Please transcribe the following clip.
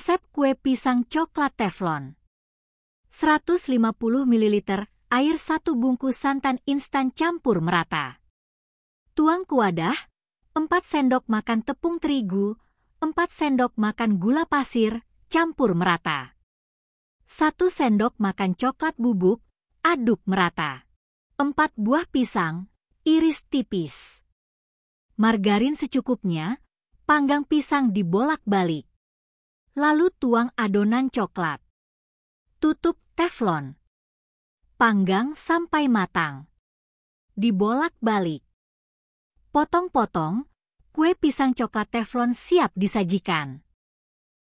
Resep kue pisang coklat teflon. 150 ml air satu bungkus santan instan campur merata. Tuang ke wadah 4 sendok makan tepung terigu, 4 sendok makan gula pasir, campur merata. 1 sendok makan coklat bubuk, aduk merata. 4 buah pisang, iris tipis. Margarin secukupnya, panggang pisang dibolak-balik lalu tuang adonan coklat. Tutup teflon. Panggang sampai matang. Dibolak-balik. Potong-potong, kue pisang coklat teflon siap disajikan.